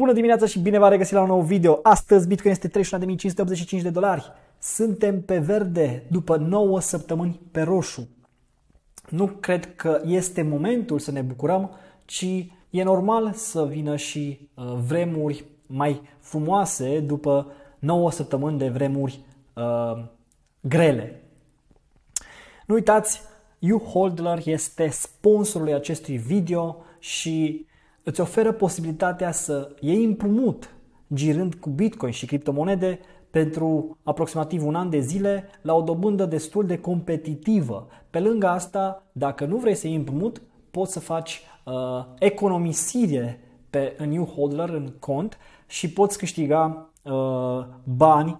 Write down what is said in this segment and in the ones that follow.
Bună dimineața și bine v a regăsit la un nou video. Astăzi Bitcoin este 31.585 de dolari. Suntem pe verde după 9 săptămâni pe roșu. Nu cred că este momentul să ne bucurăm, ci e normal să vină și uh, vremuri mai frumoase după 9 săptămâni de vremuri uh, grele. Nu uitați, YouHoldler este sponsorul acestui video și îți oferă posibilitatea să iei împrumut girând cu bitcoin și criptomonede pentru aproximativ un an de zile la o dobândă destul de competitivă. Pe lângă asta, dacă nu vrei să iei împrumut, poți să faci uh, economisire pe în new holder, în cont și poți câștiga uh, bani,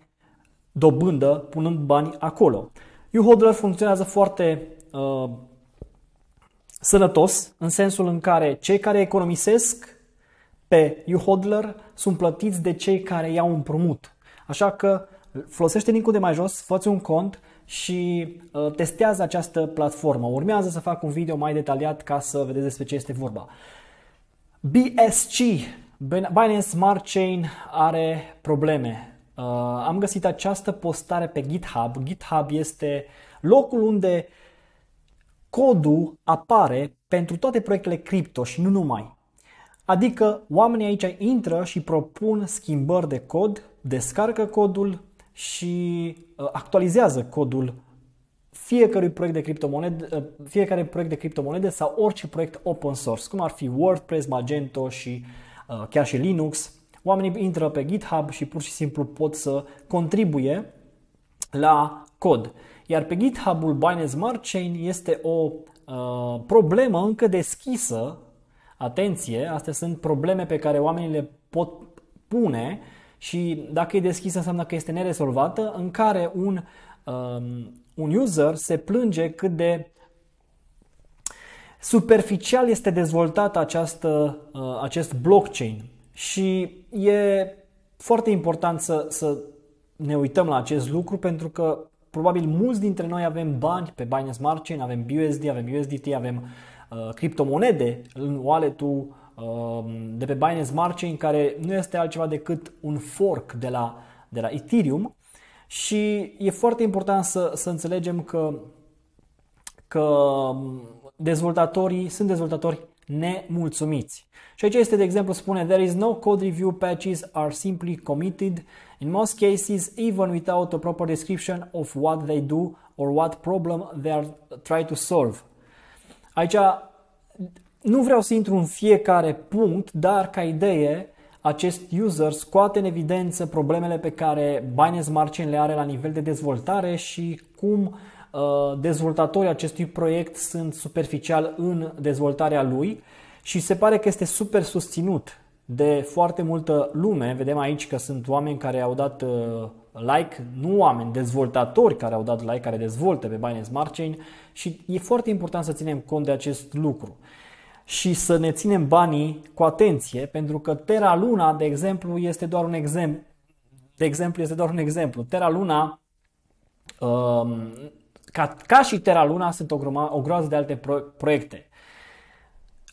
dobândă, punând bani acolo. New holder funcționează foarte uh, sănătos, în sensul în care cei care economisesc pe uhodler sunt plătiți de cei care iau împrumut. Așa că folosește linkul de mai jos, fă un cont și uh, testează această platformă. Urmează să fac un video mai detaliat ca să vedeți despre ce este vorba. BSC, Binance Smart Chain, are probleme. Uh, am găsit această postare pe GitHub. GitHub este locul unde uh, codul apare pentru toate proiectele cripto și nu numai. Adică oamenii aici intră și propun schimbări de cod, descarcă codul și uh, actualizează codul fiecărui proiect de criptomonede, uh, fiecare proiect de criptomonede sau orice proiect open source, cum ar fi WordPress, Magento și uh, chiar și Linux. Oamenii intră pe GitHub și pur și simplu pot să contribuie la cod. Iar pe GitHub-ul Binance Smart Chain este o uh, problemă încă deschisă. Atenție, astea sunt probleme pe care oamenii le pot pune și dacă e deschisă înseamnă că este nerezolvată, în care un, um, un user se plânge cât de superficial este dezvoltat această, uh, acest blockchain și e foarte important să, să ne uităm la acest lucru pentru că probabil mulți dintre noi avem bani pe Binance Smart Chain, avem BUSD, avem USDT, avem uh, criptomonede în wallet-ul uh, de pe Binance Smart Chain, care nu este altceva decât un fork de la, de la Ethereum și e foarte important să, să înțelegem că, că um, dezvoltatorii sunt dezvoltatori nemulțumiți. Și aici este, de exemplu, spune There is no code review patches are simply committed In most cases, even without a proper description of what they do or what problem they are trying to solve. Aici nu vreau să intru în fiecare punct, dar ca idee, acest user scoate în evidență problemele pe care Binance Smart Chain le are la nivel de dezvoltare și cum uh, dezvoltatorii acestui proiect sunt superficial în dezvoltarea lui și se pare că este super susținut de foarte multă lume. Vedem aici că sunt oameni care au dat uh, like, nu oameni, dezvoltatori care au dat like, care dezvoltă pe Binance Smart Chain și e foarte important să ținem cont de acest lucru și să ne ținem banii cu atenție, pentru că Terra Luna, de exemplu, este doar un exemplu. De exemplu, este doar un exemplu. Terra Luna, um, ca, ca și Terra Luna, sunt o, groma, o groază de alte pro- proiecte.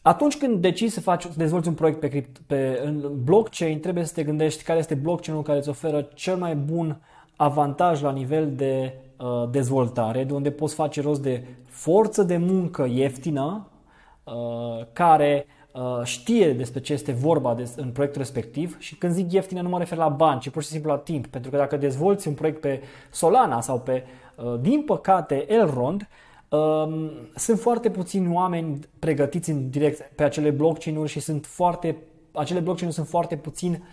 Atunci când decizi să faci, să dezvolți un proiect pe, cript, pe în blockchain, trebuie să te gândești care este blockchain-ul care îți oferă cel mai bun avantaj la nivel de uh, dezvoltare, de unde poți face rost de forță de muncă ieftină, uh, care uh, știe despre ce este vorba de, în proiectul respectiv și când zic ieftină nu mă refer la bani, ci pur și simplu la timp, pentru că dacă dezvolți un proiect pe Solana sau pe, uh, din păcate, Elrond, uh, sunt foarte puțini oameni pregătiți în direct pe acele blockchain-uri și sunt foarte, acele blockchain-uri sunt foarte puțin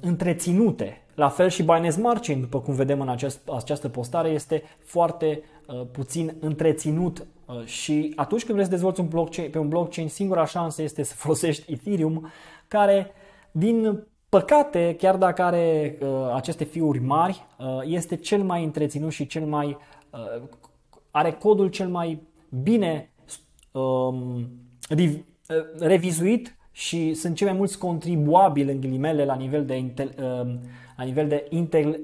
întreținute. La fel și Binance Smart Chain, după cum vedem în această postare, este foarte ă, puțin întreținut ă, și atunci când vrei să dezvolți un blockchain, pe un blockchain, singura șansă este să folosești Ethereum, care din păcate, chiar dacă are uh, aceste fiuri mari, uh, este cel mai întreținut și cel mai are codul cel mai bine um, uh, revizuit și sunt cei mai mulți contribuabili în ghilimele la nivel de, intel, um, la nivel de intel,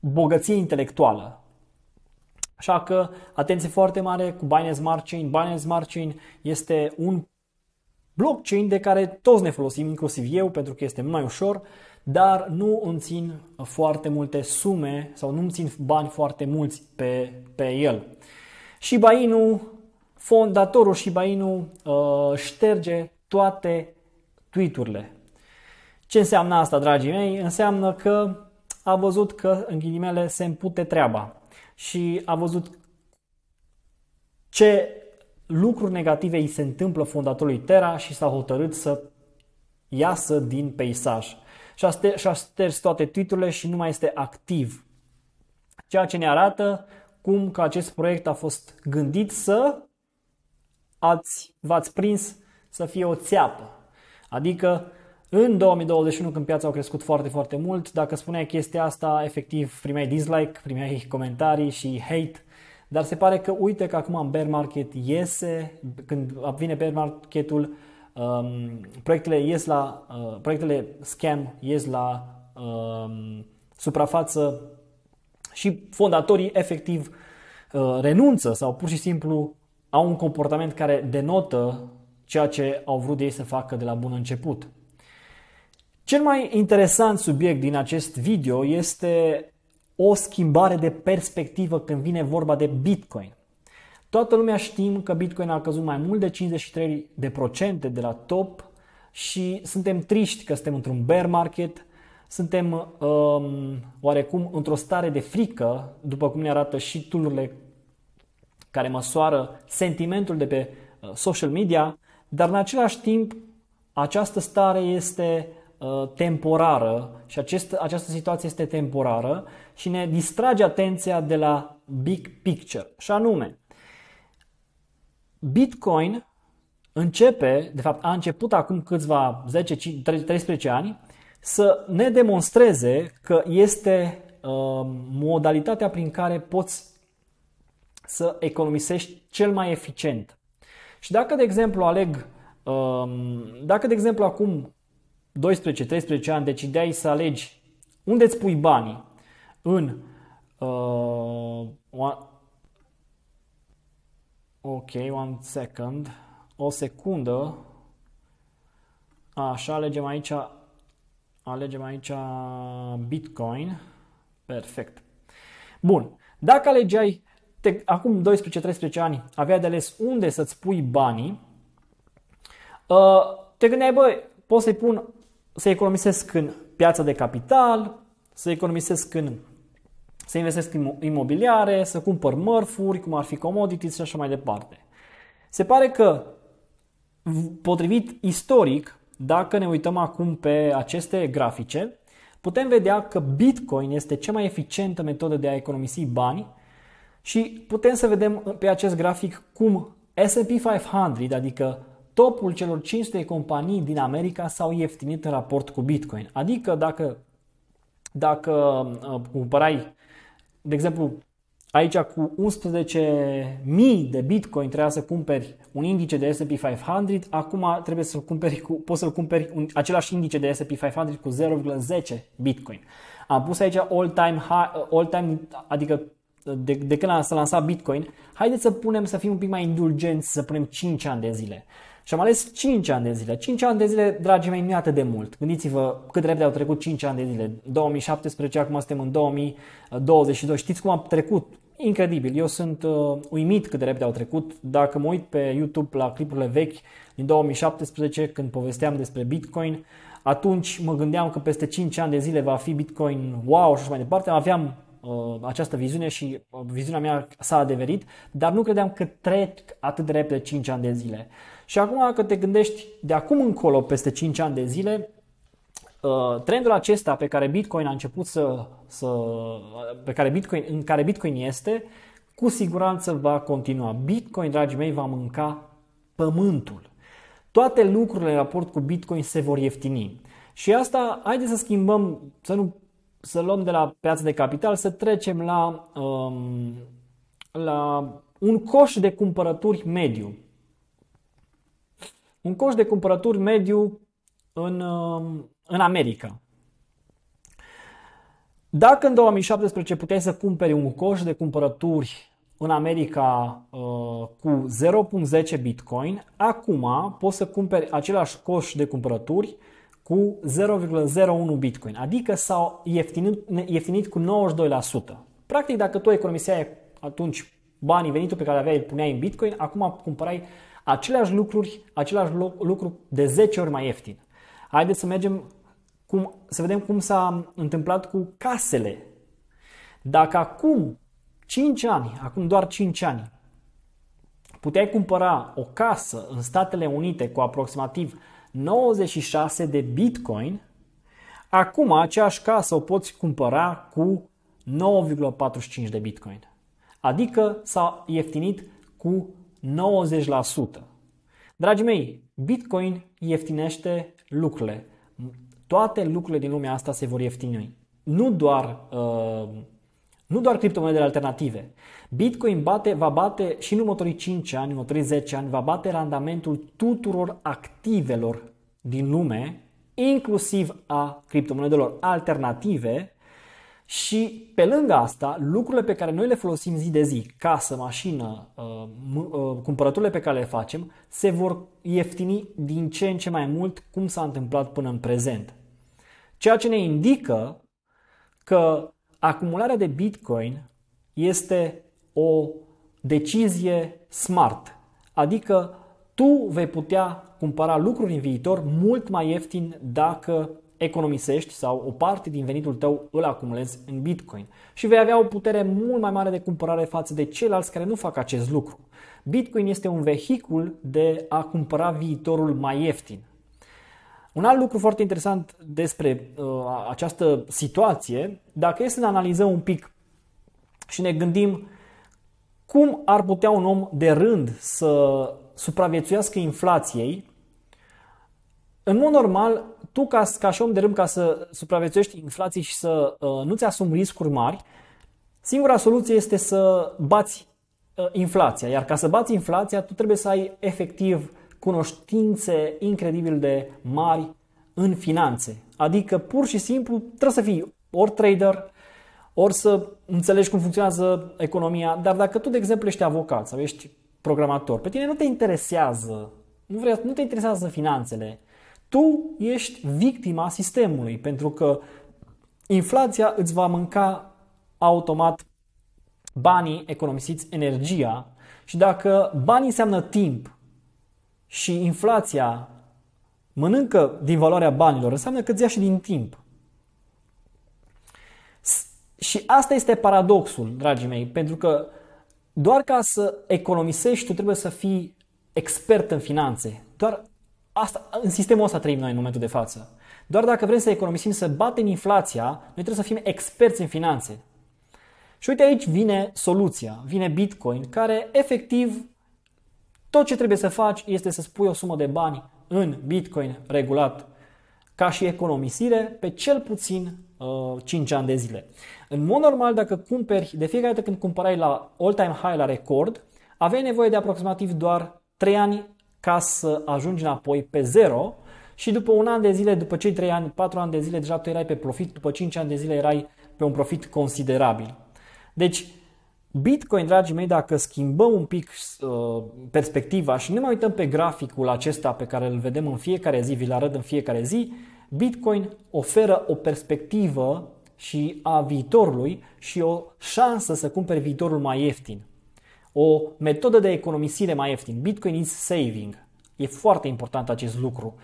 bogăție intelectuală. Așa că atenție foarte mare cu Binance Smart Chain. Binance Smart Chain este un blockchain de care toți ne folosim, inclusiv eu, pentru că este mai ușor, dar nu îmi țin foarte multe sume sau nu îmi țin bani foarte mulți pe, pe el. Și Inu, fondatorul Shiba Inu, uh, șterge toate tweet-urile. Ce înseamnă asta, dragii mei? Înseamnă că a văzut că, în ghilimele, se împute treaba și a văzut ce lucruri negative îi se întâmplă fondatorului Terra și s-a hotărât să iasă din peisaj. Și-a șters toate titlurile și nu mai este activ. Ceea ce ne arată cum că acest proiect a fost gândit să ați, v-ați prins să fie o țeapă. Adică în 2021, când piața au crescut foarte, foarte mult, dacă spuneai chestia asta, efectiv primeai dislike, primeai comentarii și hate dar se pare că uite că acum în bear market iese, când vine bear marketul, um, proiectele, ies la, uh, proiectele scam ies la um, suprafață și fondatorii efectiv uh, renunță sau pur și simplu au un comportament care denotă ceea ce au vrut ei să facă de la bun început. Cel mai interesant subiect din acest video este o schimbare de perspectivă când vine vorba de Bitcoin. Toată lumea știm că Bitcoin a căzut mai mult de 53% de de la top și suntem triști că suntem într-un bear market, suntem um, oarecum într-o stare de frică, după cum ne arată și tulurile care măsoară sentimentul de pe uh, social media, dar în același timp această stare este Uh, temporară și acest, această situație este temporară și ne distrage atenția de la big picture. Și anume, Bitcoin începe, de fapt a început acum câțiva 10, 13 ani, să ne demonstreze că este uh, modalitatea prin care poți să economisești cel mai eficient. Și dacă, de exemplu, aleg, uh, dacă, de exemplu, acum 12-13 ani decideai să alegi unde îți pui banii în uh, ok, one second, o secundă, așa, alegem aici, alegem aici Bitcoin, perfect. Bun, dacă alegeai te, acum 12-13 ani, aveai de ales unde să-ți pui banii, uh, te gândeai, băi, pot să-i pun să economisesc în piața de capital, să economisesc în să investesc în imobiliare, să cumpăr mărfuri, cum ar fi commodities și așa mai departe. Se pare că, potrivit istoric, dacă ne uităm acum pe aceste grafice, putem vedea că Bitcoin este cea mai eficientă metodă de a economisi bani și putem să vedem pe acest grafic cum S&P 500, adică topul celor 500 de companii din America s-au ieftinit în raport cu Bitcoin. Adică dacă, dacă uh, cumpărai, de exemplu, aici cu 11.000 de Bitcoin trebuia să cumperi un indice de S&P 500, acum trebuie să-l cumperi cu, poți să-l cumperi un, același indice de S&P 500 cu 0,10 Bitcoin. Am pus aici all-time, uh, all-time adică uh, de, de când s-a lansat Bitcoin, haideți să punem, să fim un pic mai indulgenți, să punem 5 ani de zile. Și am ales 5 ani de zile. 5 ani de zile, dragii mei, nu e atât de mult. Gândiți-vă cât repede au trecut 5 ani de zile. 2017, acum suntem în 2022. Știți cum a trecut? Incredibil. Eu sunt uh, uimit cât de repede au trecut. Dacă mă uit pe YouTube la clipurile vechi din 2017, când povesteam despre Bitcoin, atunci mă gândeam că peste 5 ani de zile va fi Bitcoin wow și așa mai departe. Aveam uh, această viziune și uh, viziunea mea s-a adeverit, dar nu credeam că trec atât de repede 5 ani de zile. Și acum că te gândești de acum încolo, peste 5 ani de zile, uh, trendul acesta pe care Bitcoin a început să, să pe care Bitcoin, în care Bitcoin este, cu siguranță va continua. Bitcoin, dragii mei, va mânca pământul. Toate lucrurile în raport cu Bitcoin se vor ieftini. Și asta, haideți să schimbăm, să nu să luăm de la piața de capital, să trecem la, um, la un coș de cumpărături mediu un coș de cumpărături mediu în, um, în America. Dacă în 2017 puteai să cumperi un coș de cumpărături în America uh, cu 0.10 Bitcoin, acum poți să cumperi același coș de cumpărături cu 0,01 Bitcoin, adică s-au ieftinit, ieftinit cu 92%. Practic, dacă tu economiseai atunci banii, venitul pe care aveai, îl puneai în Bitcoin, acum cumpărai aceleași lucruri, același lucru de 10 ori mai ieftin. Haideți să mergem cum, să vedem cum s-a întâmplat cu casele. Dacă acum 5 ani, acum doar 5 ani, puteai cumpăra o casă în Statele Unite cu aproximativ 96 de bitcoin, acum aceeași casă o poți cumpăra cu 9,45 de bitcoin. Adică s-a ieftinit cu 90%. Dragii mei, Bitcoin ieftinește lucrurile. Toate lucrurile din lumea asta se vor ieftini. Nu doar, uh, nu doar criptomonedele alternative. Bitcoin bate, va bate și în următorii 5 ani, în următorii 10 ani, va bate randamentul tuturor activelor din lume, inclusiv a criptomonedelor alternative, și pe lângă asta, lucrurile pe care noi le folosim zi de zi, casă, mașină, uh, uh, cumpărăturile pe care le facem, se vor ieftini din ce în ce mai mult cum s-a întâmplat până în prezent. Ceea ce ne indică că acumularea de Bitcoin este o decizie smart, adică tu vei putea cumpăra lucruri în viitor mult mai ieftin dacă economisești sau o parte din venitul tău îl acumulezi în Bitcoin și vei avea o putere mult mai mare de cumpărare față de ceilalți care nu fac acest lucru. Bitcoin este un vehicul de a cumpăra viitorul mai ieftin. Un alt lucru foarte interesant despre uh, această situație, dacă este să analizăm un pic și ne gândim cum ar putea un om de rând să supraviețuiască inflației, în mod normal, tu ca, ca și om de rând, ca să supraviețuiești inflații și să uh, nu-ți asumi riscuri mari, singura soluție este să bați uh, inflația. Iar ca să bați inflația, tu trebuie să ai efectiv cunoștințe incredibil de mari în finanțe. Adică pur și simplu trebuie să fii ori trader, ori să înțelegi cum funcționează economia, dar dacă tu, de exemplu, ești avocat sau ești programator, pe tine nu te interesează, nu, vrea, nu te interesează finanțele, tu ești victima sistemului, pentru că inflația îți va mânca automat banii, economisiți energia și dacă banii înseamnă timp și inflația mănâncă din valoarea banilor, înseamnă că îți ia și din timp. Și asta este paradoxul, dragii mei, pentru că doar ca să economisești, tu trebuie să fii expert în finanțe. Doar Asta, în sistemul ăsta trăim noi în momentul de față. Doar dacă vrem să economisim, să batem inflația, noi trebuie să fim experți în finanțe. Și uite aici vine soluția, vine Bitcoin, care efectiv tot ce trebuie să faci este să spui o sumă de bani în Bitcoin regulat ca și economisire pe cel puțin uh, 5 ani de zile. În mod normal, dacă cumperi, de fiecare dată când cumpărai la all-time high, la record, aveai nevoie de aproximativ doar 3 ani ca să ajungi înapoi pe zero și după un an de zile, după cei 3 ani, 4 ani de zile, deja tu erai pe profit, după 5 ani de zile erai pe un profit considerabil. Deci, Bitcoin, dragii mei, dacă schimbăm un pic uh, perspectiva și ne mai uităm pe graficul acesta pe care îl vedem în fiecare zi, vi-l arăt în fiecare zi, Bitcoin oferă o perspectivă și a viitorului și o șansă să cumperi viitorul mai ieftin. O metodă de economisire mai ieftin, Bitcoin is saving. E foarte important acest lucru.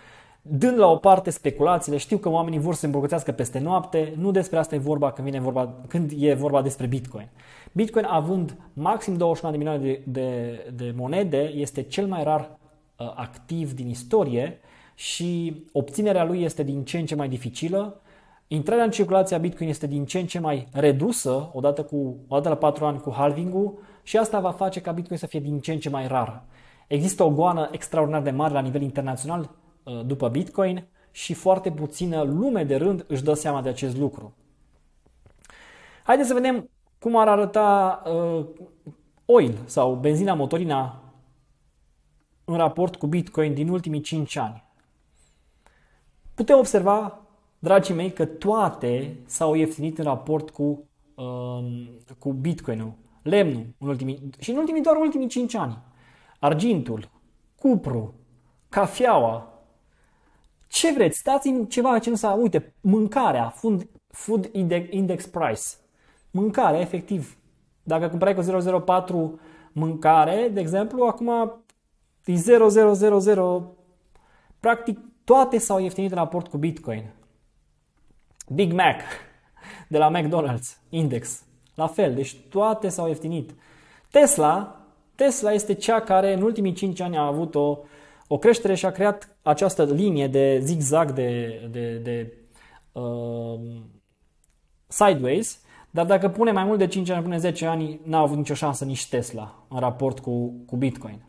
Dând la o parte speculațiile, știu că oamenii vor să se îmbogățească peste noapte, nu despre asta e vorba când, vine vorba când e vorba despre Bitcoin. Bitcoin având maxim 21 de milioane de, de, de monede, este cel mai rar uh, activ din istorie și obținerea lui este din ce în ce mai dificilă. Intrarea în circulație a Bitcoin este din ce în ce mai redusă, odată, cu, odată la 4 ani cu halving-ul și asta va face ca Bitcoin să fie din ce în ce mai rar. Există o goană extraordinar de mare la nivel internațional uh, după Bitcoin și foarte puțină lume de rând își dă seama de acest lucru. Haideți să vedem cum ar arăta uh, oil sau benzina motorina în raport cu Bitcoin din ultimii 5 ani. Putem observa, dragii mei, că toate s-au ieftinit în raport cu, uh, cu Bitcoin-ul lemnul în ultimii, și în ultimii doar ultimii 5 ani, argintul, cupru, cafeaua, ce vreți, dați-mi ceva ce nu s-a, uite, mâncarea, food, food index price, mâncarea, efectiv, dacă cumpărai cu 004 mâncare, de exemplu, acum e 0000, practic toate s-au ieftinit în raport cu Bitcoin. Big Mac de la McDonald's, index, la fel, deci toate s-au ieftinit. Tesla, Tesla este cea care în ultimii 5 ani a avut o, o creștere și a creat această linie de zigzag, de, de, de uh, sideways, dar dacă pune mai mult de 5 ani, pune 10 ani, n a avut nicio șansă nici Tesla în raport cu, cu Bitcoin.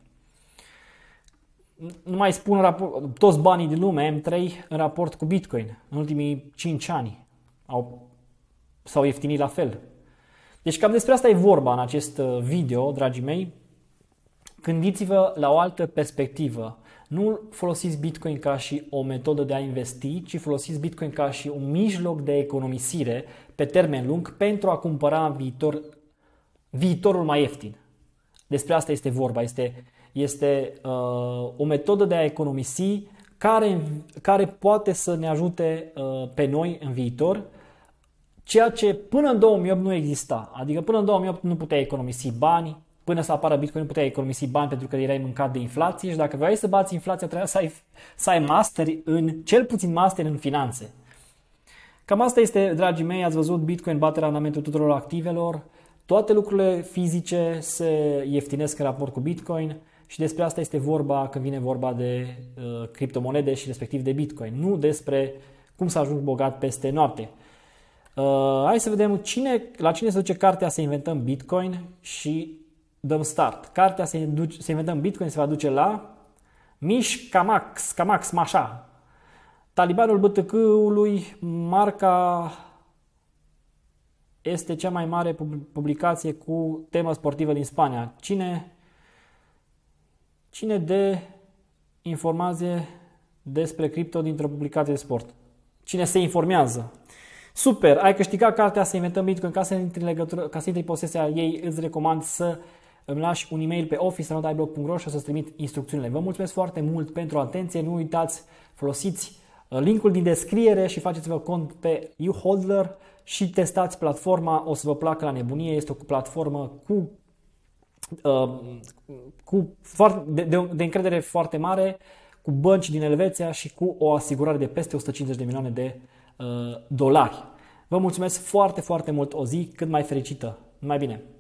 Nu mai spun raport, toți banii din lume, M3, în raport cu Bitcoin, în ultimii 5 ani. Au, s-au ieftinit la fel, deci cam despre asta e vorba în acest uh, video, dragii mei. Gândiți-vă la o altă perspectivă. Nu folosiți Bitcoin ca și o metodă de a investi, ci folosiți Bitcoin ca și un mijloc de economisire pe termen lung pentru a cumpăra în viitor, viitorul mai ieftin. Despre asta este vorba. Este, este uh, o metodă de a economisi care, care poate să ne ajute uh, pe noi în viitor ceea ce până în 2008 nu exista. Adică până în 2008 nu puteai economisi bani, până să apară Bitcoin nu puteai economisi bani pentru că erai mâncat de inflație și dacă vrei să bați inflația trebuia să ai, să ai masteri în, cel puțin master în finanțe. Cam asta este, dragii mei, ați văzut, Bitcoin bate randamentul tuturor activelor, toate lucrurile fizice se ieftinesc în raport cu Bitcoin și despre asta este vorba când vine vorba de uh, criptomonede și respectiv de Bitcoin, nu despre cum să ajungi bogat peste noapte. Uh, hai să vedem cine, la cine se duce cartea să inventăm Bitcoin și dăm start. Cartea să, duce, să inventăm Bitcoin se va duce la Mish Kamax, Kamax Mașa, talibanul BTC-ului, marca este cea mai mare publicație cu temă sportivă din Spania. Cine, cine de informație despre cripto dintr-o publicație de sport? Cine se informează? Super, ai câștigat cartea să inventăm Bitcoin. Ca să intri în, legătură, ca să intri posesia ei, îți recomand să îmi lași un e-mail pe office.iblog.ro și o să-ți trimit instrucțiunile. Vă mulțumesc foarte mult pentru atenție. Nu uitați, folosiți uh, linkul din descriere și faceți-vă cont pe YouHodler și testați platforma. O să vă placă la nebunie. Este o platformă cu, uh, cu foarte, de, de, de încredere foarte mare, cu bănci din Elveția și cu o asigurare de peste 150 de milioane de Uh, dolari. Vă mulțumesc foarte, foarte mult. O zi cât mai fericită. Mai bine!